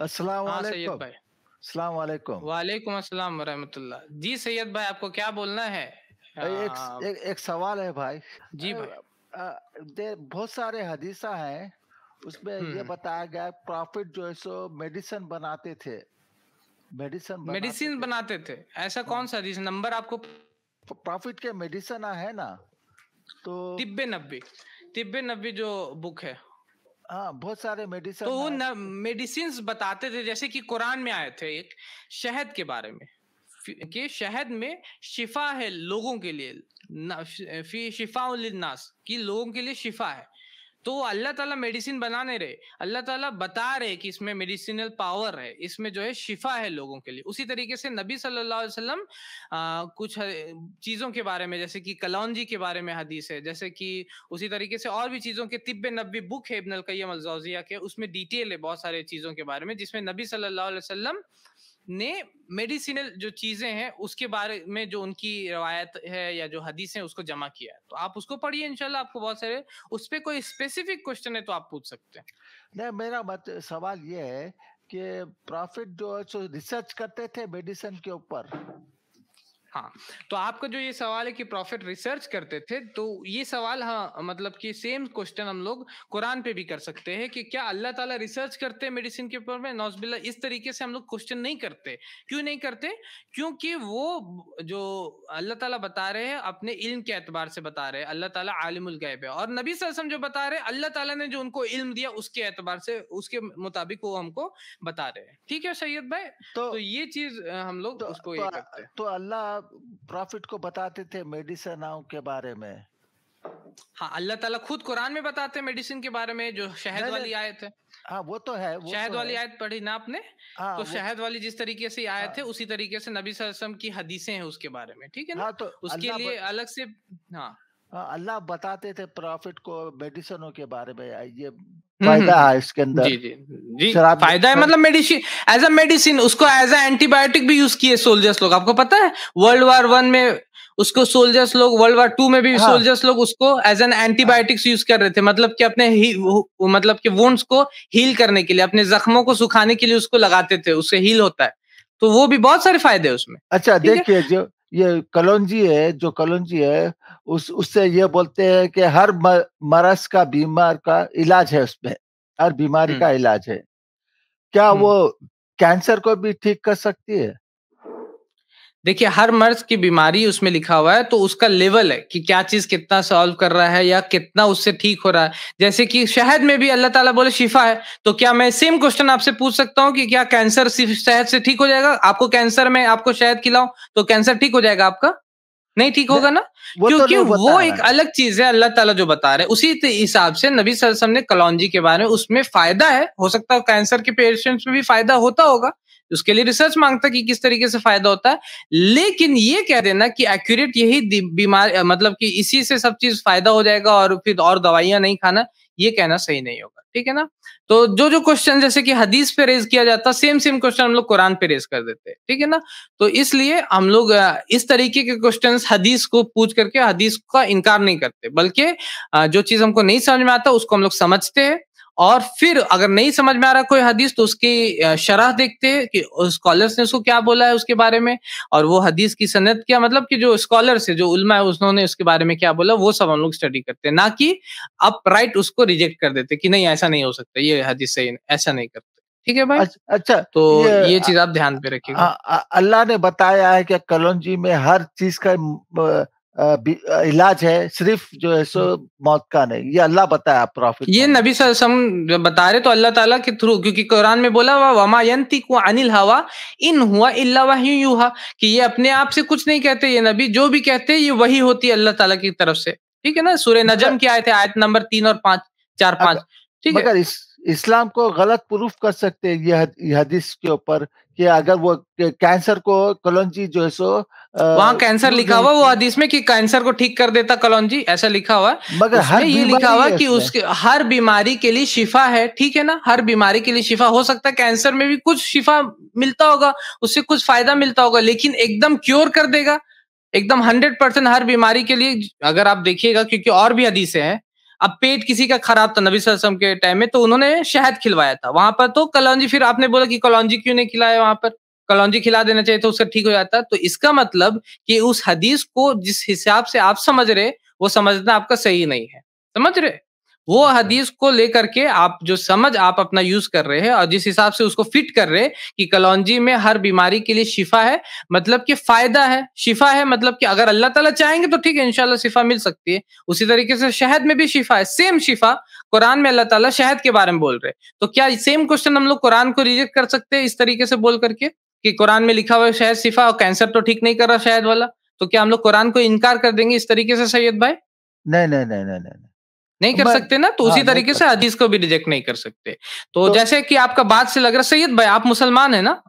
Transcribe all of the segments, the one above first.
हाँ, अस्सलाम वालेकुम अस्सलाम वालेकुम वालेकुम अस्सलाम जी सैयद भाई आपको क्या बोलना है एक, हाँ। एक, एक सवाल है भाई जी भाई बहुत सारे हदीसा हैं उसमें ये हम्म। बताया गया प्रॉफिट जो है सो मेडिसिन बनाते थे मेडिसिन मेडिसिन बनाते थे ऐसा कौन सा हदीस नंबर आपको प्रॉफिट के मेडिसिन है ना तो तिब्बे नब्बे तिब्बे नब्बे जो बुक है हाँ बहुत सारे मेडिसिन तो न मेडिसिन बताते थे जैसे कि कुरान में आए थे एक शहद के बारे में कि शहद में शिफा है लोगों के लिए शिफा नास की लोगों के लिए शिफा है तो अल्लाह ताला मेडिसिन बना नहीं रहे अल्लाह ताला बता रहे कि इसमें मेडिसिनल पावर है इसमें जो है शिफा है लोगों के लिए उसी तरीके से नबी सल्लल्लाहु अलैहि वसल्लम कुछ चीज़ों के बारे में जैसे कि कलौजी के बारे में हदीस है जैसे कि उसी तरीके से और भी चीज़ों के तिब नबी बुक है इबन अलकैम अलजौजिया के उसमें डिटेल है बहुत सारे चीज़ों के बारे में जिसमें नबी सल्ला वसलम ने मेडिसिनल जो चीजें हैं उसके बारे में जो उनकी रवायत है या जो हदीस है उसको जमा किया है तो आप उसको पढ़िए इंशाल्लाह आपको बहुत सारे उस पर कोई स्पेसिफिक क्वेश्चन है तो आप पूछ सकते हैं नहीं मेरा मत सवाल ये है कि प्रॉफिट जो है रिसर्च करते थे मेडिसिन के ऊपर हाँ तो आपका जो ये सवाल है कि प्रॉफिट रिसर्च करते थे तो ये सवाल हाँ मतलब कि सेम क्वेश्चन हम लोग कुरान पे भी कर सकते हैं कि क्या अल्लाह ताला रिसर्च करते हैं मेडिसिन के ऊपर में नौजबिल्ला इस तरीके से हम लोग क्वेश्चन नहीं करते क्यों नहीं करते क्योंकि वो जो अल्लाह ताला बता रहे हैं अपने इल्म के एतबार से बता रहे हैं अल्लाह ताला आलिमुल गैब है और नबी सल्लम जो बता रहे हैं अल्लाह ताला ने जो उनको इल्म दिया उसके एतबार से उसके मुताबिक वो हमको बता रहे हैं ठीक है सैयद भाई तो, तो ये चीज हम लोग तो, उसको तो, तो अल्लाह प्रॉफिट को बताते थे मेडिसिन के बारे में हाँ अल्लाह ताला खुद कुरान में बताते हैं मेडिसिन के बारे में जो शहद वाली आयत है हाँ वो तो है वो शहद तो वाली है। आयत पढ़ी ना आपने हाँ, तो शहद वाली जिस तरीके से आयत हाँ, है उसी तरीके से नबी सल्लल्लाहु अलैहि वसल्लम की हदीसें हैं उसके बारे में ठीक है ना हाँ, तो उसके लिए अलग से हाँ हाँ, अल्लाह बताते थे प्रॉफिट को मेडिसिनों के बारे में ये हम्म, फायदा हम्म, है हम्म। इसके अंदर जी जी जी फायदा है मतलब मेडिसिन एज अ मेडिसिन उसको एज अ एंटीबायोटिक भी यूज किए सोल्जर्स लोग आपको पता है वर्ल्ड वार वन में उसको सोल्जर्स लोग वर्ल्ड वार टू में भी हाँ। सोल्जर्स लोग उसको एज एन एंटीबायोटिक्स यूज कर रहे थे मतलब कि अपने ही मतलब कि वोन्स को हील करने के लिए अपने जख्मों को सुखाने के लिए उसको लगाते थे उससे हील होता है तो वो भी बहुत सारे फायदे उसमें अच्छा देखिए जो ये कलौजी है जो कलौजी है उस उससे ये बोलते हैं कि हर मरस का बीमार का इलाज है उसमें हर बीमारी का इलाज है क्या वो कैंसर को भी ठीक कर सकती है देखिए हर मर्ज की बीमारी उसमें लिखा हुआ है तो उसका लेवल है कि क्या चीज कितना सॉल्व कर रहा है या कितना उससे ठीक हो रहा है जैसे कि शहद में भी अल्लाह ताला बोले शिफा है तो क्या मैं सेम क्वेश्चन आपसे पूछ सकता हूँ कि क्या कैंसर सिर्फ शहद से ठीक हो जाएगा आपको कैंसर में आपको शहद खिलाऊं तो कैंसर ठीक हो जाएगा आपका नहीं ठीक होगा ना वो क्योंकि तो वो एक अलग चीज है अल्लाह ताला जो बता रहे उसी हिसाब से नबी वसल्लम ने कलौजी के बारे में उसमें फायदा है हो सकता है कैंसर के पेशेंट्स में भी फायदा होता होगा उसके लिए रिसर्च मांगता कि किस तरीके से फायदा होता है लेकिन ये कह देना कि एक्यूरेट यही बीमार मतलब कि इसी से सब चीज फायदा हो जाएगा और फिर और दवाइयां नहीं खाना ये कहना सही नहीं होगा ठीक है ना तो जो जो क्वेश्चन जैसे कि हदीस पे रेज किया जाता सेम सेम क्वेश्चन हम लोग कुरान पे रेज कर देते हैं ठीक है ना तो इसलिए हम लोग इस तरीके के क्वेश्चन हदीस को पूछ करके हदीस का इनकार नहीं करते बल्कि जो चीज हमको नहीं समझ में आता उसको हम लोग समझते हैं और फिर अगर नहीं समझ में आ रहा कोई हदीस तो उसकी शराह देखते हैं कि स्कॉलर्स ने उसको क्या बोला है उसके बारे में और वो हदीस की सनत क्या मतलब कि जो स्कॉलर्स है जो उल्मा है उन्होंने उसके बारे में क्या बोला वो सब हम लोग स्टडी करते हैं ना कि अप राइट उसको रिजेक्ट कर देते कि नहीं ऐसा नहीं हो सकता ये हदीस सही ऐसा नहीं करते ठीक है भाई अच्छा तो ये, ये चीज आप ध्यान पे रखिएगा अल्लाह ने बताया है कि कलोंजी में हर चीज का इलाज है सिर्फ जो है सो हाँ। मौत का नहीं ये अल्लाह बताया प्रॉफिट ये नबी सल्लम बता रहे तो अल्लाह ताला के थ्रू क्योंकि कुरान में बोला वा वमा को अनिल हवा इन हुआ इल्ला वही युहा कि ये अपने आप से कुछ नहीं कहते ये नबी जो भी कहते ये वही होती है अल्लाह ताला की तरफ से ठीक है ना सूर्य नजम की आयत है आयत नंबर तीन और पांच चार पांच ठीक है इस, इस्लाम को गलत प्रूफ कर सकते हैं ये हदीस के ऊपर कि अगर वो कैंसर को कलौजी जो है सो वहाँ कैंसर लिखा हुआ वो हदीस में कि कैंसर को ठीक कर देता कलौजी ऐसा लिखा हुआ मगर हर ये लिखा हुआ कि उसके हर बीमारी के लिए शिफा है ठीक है ना हर बीमारी के लिए शिफा हो सकता है कैंसर में भी कुछ शिफा मिलता होगा उससे कुछ फायदा मिलता होगा लेकिन एकदम क्योर कर देगा एकदम हंड्रेड परसेंट हर बीमारी के लिए अगर आप देखिएगा क्योंकि और भी हदीसें हैं अब पेट किसी का खराब था नबी वसल्लम के टाइम में तो उन्होंने शहद खिलवाया था वहां पर तो कलौजी फिर आपने बोला कि कलौजी क्यों नहीं खिलाया वहां पर कलौजी खिला देना चाहिए तो उसका ठीक हो जाता तो इसका मतलब कि उस हदीस को जिस हिसाब से आप समझ रहे वो समझना आपका सही नहीं है समझ रहे वो हदीस को लेकर के आप जो समझ आप अपना यूज कर रहे हैं और जिस हिसाब से उसको फिट कर रहे हैं कि कलौजी में हर बीमारी के लिए शिफा है मतलब कि फायदा है शिफा है मतलब कि अगर अल्लाह ताला चाहेंगे तो ठीक है इनशाला शिफा मिल सकती है उसी तरीके से शहद में भी शिफा है सेम शिफा कुरान में अल्लाह ताला शहद के बारे में बोल रहे हैं तो क्या सेम क्वेश्चन हम लोग कुरान को रिजेक्ट कर सकते हैं इस तरीके से बोल करके कि कुरान में लिखा हुआ है शहद शिफा और कैंसर तो ठीक नहीं कर रहा शहद वाला तो क्या हम लोग कुरान को इनकार कर देंगे इस तरीके से सैयद भाई नहीं नहीं नहीं नहीं नहीं नहीं कर सकते ना तो हाँ, उसी तरीके से हदीस को भी रिजेक्ट नहीं कर सकते तो, तो जैसे कि आपका बात से लग रहा सैयद भाई आप मुसलमान है ना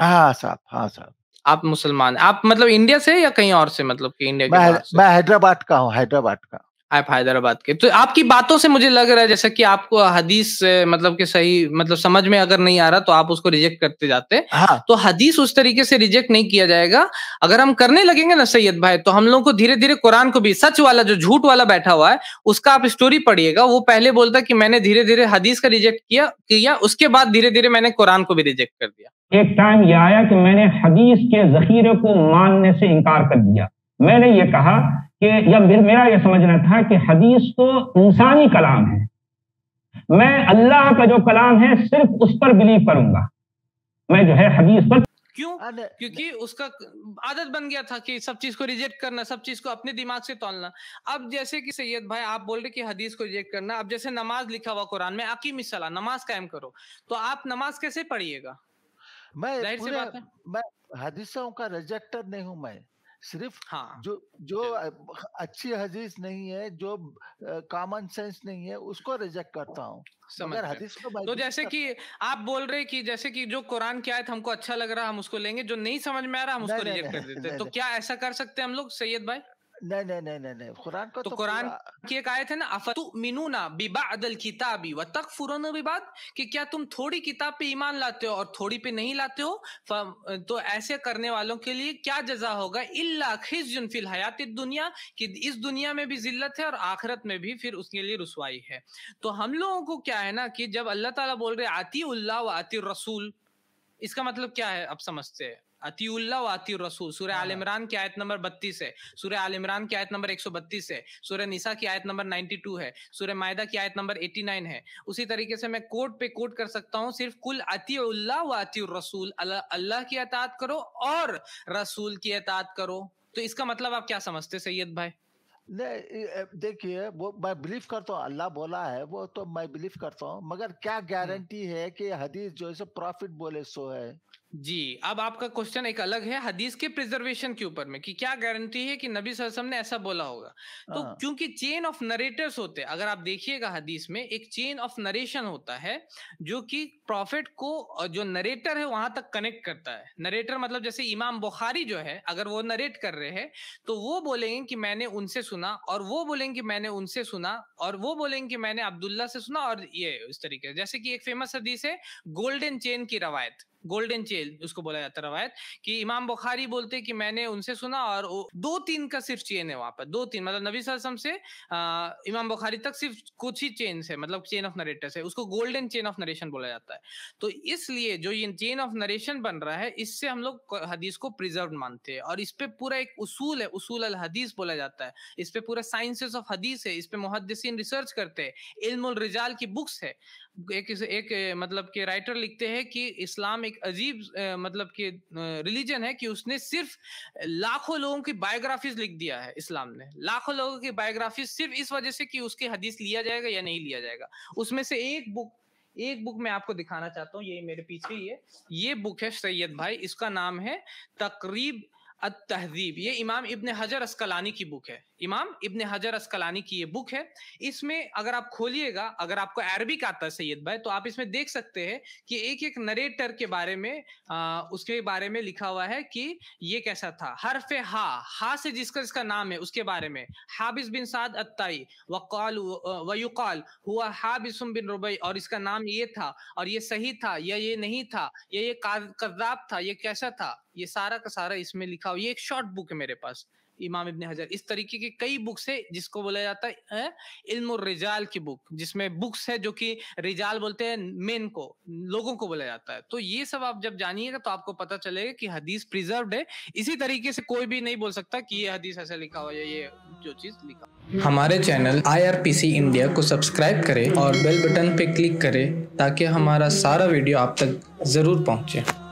हाँ साहब हाँ साहब आप मुसलमान आप मतलब इंडिया से या कहीं और से मतलब कि इंडिया मैं, मैं हैदराबाद का हूँ हैदराबाद का आप हैदराबाद के तो आपकी बातों से मुझे लग रहा है जैसे कि आपको हदीस मतलब के सही मतलब समझ में अगर नहीं आ रहा तो आप उसको रिजेक्ट करते जाते हाँ। तो हदीस उस तरीके से रिजेक्ट नहीं किया जाएगा अगर हम करने लगेंगे ना सैयद भाई तो हम लोग को धीरे धीरे कुरान को भी सच वाला जो झूठ वाला बैठा हुआ है उसका आप स्टोरी पढ़िएगा वो पहले बोलता कि मैंने धीरे धीरे हदीस का रिजेक्ट किया किया उसके बाद धीरे धीरे मैंने कुरान को भी रिजेक्ट कर दिया एक टाइम यह आया कि मैंने हदीस के जखीरे को मानने से इनकार कर दिया मैंने ये कहा कि या मेरा यह समझना था कि हदीस तो इंसानी कलाम है मैं अल्लाह का जो कलाम है सिर्फ उस पर बिलीव करूंगा मैं जो है हदीस पर क्यों क्योंकि उसका आदत बन गया था कि सब चीज को रिजेक्ट करना सब चीज को अपने दिमाग से तोलना अब जैसे कि सैयद भाई आप बोल रहे कि हदीस को रिजेक्ट करना अब जैसे नमाज लिखा हुआ कुरान में अकी मिसला नमाज कायम करो तो आप नमाज कैसे पढ़िएगा मैं मैं हदीसों का रिजेक्टर नहीं हूं मैं सिर्फ हाँ जो जो अच्छी हदीस नहीं है जो कॉमन सेंस नहीं है उसको रिजेक्ट करता हूँ तो जैसे कि आप बोल रहे कि जैसे कि जो कुरान की आयत हमको अच्छा लग रहा हम उसको लेंगे जो नहीं समझ में आ रहा हम उसको रिजेक्ट कर देते तो क्या ऐसा कर सकते हैं हम लोग सैयद भाई नहीं नहीं नहीं नहीं कुरान को तो, तो कुरान की एक आयत है ना अफतु मिनूना बिबादल किताबी व तकफुरुन बिबाद कि क्या तुम थोड़ी किताब पे ईमान लाते हो और थोड़ी पे नहीं लाते हो तो ऐसे करने वालों के लिए क्या जजा होगा इल्ला खिजन फिल हयात दुनिया कि इस दुनिया में भी जिल्लत है और आखिरत में भी फिर उसके लिए रसवाई है तो हम लोगों को क्या है ना कि जब अल्लाह ताला बोल रहे आती उल्लाह व आतिर रसूल इसका मतलब क्या है अब समझते हैं अतिउल्ला व अति रसूल सूर्य हाँ, आल हाँ। इमरान की आयत नंबर बत्तीस है सूर्य आल इमरान की आयत नंबर एक सौ बत्तीस है सूर्य निशा की आयत नंबर नाइनटी टू है सूर्य मायदा की आयत नंबर एटी नाइन है उसी तरीके से मैं कोर्ट पे कोट कर सकता हूँ सिर्फ कुल अति उल्लाह व अति रसूल अल्लाह की अतात करो और रसूल की अतात करो तो इसका मतलब आप क्या समझते सैयद भाई देखिए वो मैं बिलीव करता हूँ अल्लाह बोला है वो तो मैं बिलीव करता हूँ मगर क्या गारंटी हम्म। है कि हदीस जो है प्रॉफिट बोले सो है जी अब आपका क्वेश्चन एक अलग है हदीस के प्रिजर्वेशन के ऊपर में कि क्या गारंटी है कि नबी वसल्लम ने ऐसा बोला होगा तो हाँ। क्योंकि चेन ऑफ नरेटर्स होते हैं अगर आप देखिएगा हदीस में एक चेन ऑफ नरेशन होता है जो कि प्रॉफिट को जो नरेटर है वहां तक कनेक्ट करता है नरेटर मतलब जैसे इमाम बुखारी जो है अगर वो नरेट कर रहे हैं तो वो बोलेंगे कि मैंने उनसे सुना और वो बोलेंगे कि मैंने उनसे सुना और वो बोलेंगे कि मैंने अब्दुल्ला से सुना और ये इस तरीके जैसे कि एक फेमस हदीस है गोल्डन चेन की रवायत गोल्डन चेन उसको बोला जाता है रवायत कि इमाम बुखारी बोलते कि मैंने उनसे सुना और दो तीन का सिर्फ चेन है वहां पर दो तीन मतलब नबी वसल्लम से आ, इमाम बुखारी तक सिर्फ कुछ ही चेन है मतलब चेन ऑफ नरेटर है उसको गोल्डन चेन ऑफ नरेशन बोला जाता है तो इसलिए जो ये चेन ऑफ नरेशन बन रहा है इससे हम लोग हदीस को प्रिजर्व मानते हैं और इस पर पूरा एक उसूल है उसूल अल हदीस बोला जाता है इस पर पूरा साइंसेस ऑफ हदीस है इस पर मुहदसिन रिसर्च करते हैं इल्म रिजाल की बुक्स है एक एक मतलब के राइटर लिखते हैं कि इस्लाम एक अजीब मतलब के रिलीजन है कि उसने सिर्फ लाखों लोगों की बायोग्राफीज लिख दिया है इस्लाम ने लाखों लोगों की बायोग्राफीज सिर्फ इस वजह से कि उसके हदीस लिया जाएगा या नहीं लिया जाएगा उसमें से एक बुक एक बुक मैं आपको दिखाना चाहता हूँ यही मेरे पीछे ही है ये बुक है सैयद भाई इसका नाम है तकरीब तहजीब ये इमाम इब्ने हजर अस्कलानी की बुक है इमाम इब्ने हजर अस्कलानी की ये बुक है इसमें अगर आप खोलिएगा अगर आपको अरबिक आता है सैयद भाई तो आप इसमें देख सकते हैं कि एक एक नरेटर के बारे में आ, उसके बारे में लिखा हुआ है कि ये कैसा था हरफ हा हा से जिसका इसका नाम है उसके बारे में हाबिस बिन साद अत्ताई वकाल वयुकाल हुआ हाबिस बिन रुबई और इसका नाम ये था और ये सही था या ये नहीं था या ये कजाब था ये कैसा था ये सारा का सारा इसमें लिखा हुआ ये एक शॉर्ट बुक है मेरे पास इमाम इबन हजर इस तरीके की कई बुक्स है जिसको बोला जाता है इल्म रिजाल की बुक जिसमें बुक्स है जो कि रिजाल बोलते हैं मेन को लोगों को बोला जाता है तो ये सब आप जब जानिएगा तो आपको पता चलेगा कि हदीस प्रिजर्व है इसी तरीके से कोई भी नहीं बोल सकता कि ये हदीस ऐसा लिखा हुआ है ये जो चीज लिखा हमारे चैनल आई इंडिया को सब्सक्राइब करें और बेल बटन पे क्लिक करें ताकि हमारा सारा वीडियो आप तक ज़रूर पहुँचे